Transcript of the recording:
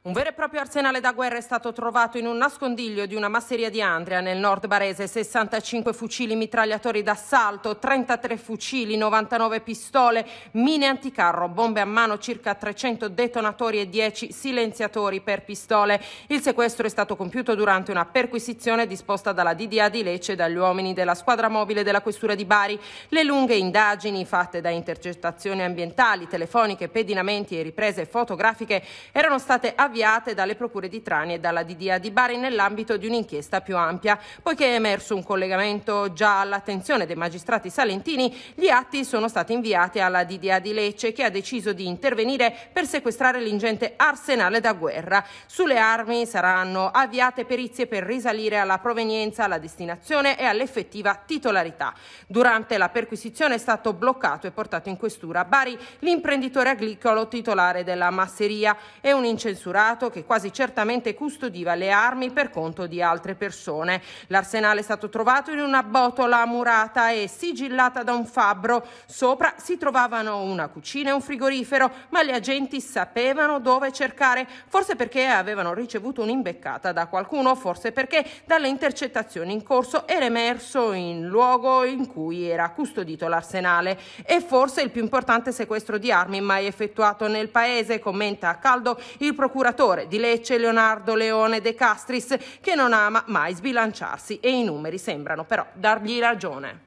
Un vero e proprio arsenale da guerra è stato trovato in un nascondiglio di una masseria di Andria nel nord barese, 65 fucili mitragliatori d'assalto, 33 fucili, 99 pistole, mine anticarro, bombe a mano, circa 300 detonatori e 10 silenziatori per pistole. Il sequestro è stato compiuto durante una perquisizione disposta dalla DDA di Lecce e dagli uomini della squadra mobile della questura di Bari. Le lunghe indagini fatte da intercettazioni ambientali, telefoniche, pedinamenti e riprese fotografiche erano state avviate avviate dalle procure di Trani e dalla DDA di Bari nell'ambito di un'inchiesta più ampia. Poiché è emerso un collegamento già all'attenzione dei magistrati salentini, gli atti sono stati inviati alla DDA di Lecce che ha deciso di intervenire per sequestrare l'ingente arsenale da guerra. Sulle armi saranno avviate perizie per risalire alla provenienza, alla destinazione e all'effettiva titolarità. Durante la perquisizione è stato bloccato e portato in questura a Bari l'imprenditore agricolo titolare della masseria e un incensurato giurato che quasi certamente custodiva le armi per conto di altre persone. L'arsenale è stato trovato in una botola murata e sigillata da un fabbro. Sopra si trovavano una cucina e un frigorifero, ma gli agenti sapevano dove cercare, forse perché avevano ricevuto un'imbeccata da qualcuno, forse perché dalle intercettazioni in corso era emerso in luogo in cui era custodito l'arsenale e forse il più importante sequestro di armi mai effettuato nel paese, commenta a caldo il procuratore procuratore di Lecce Leonardo Leone De Castris che non ama mai sbilanciarsi e i numeri sembrano però dargli ragione.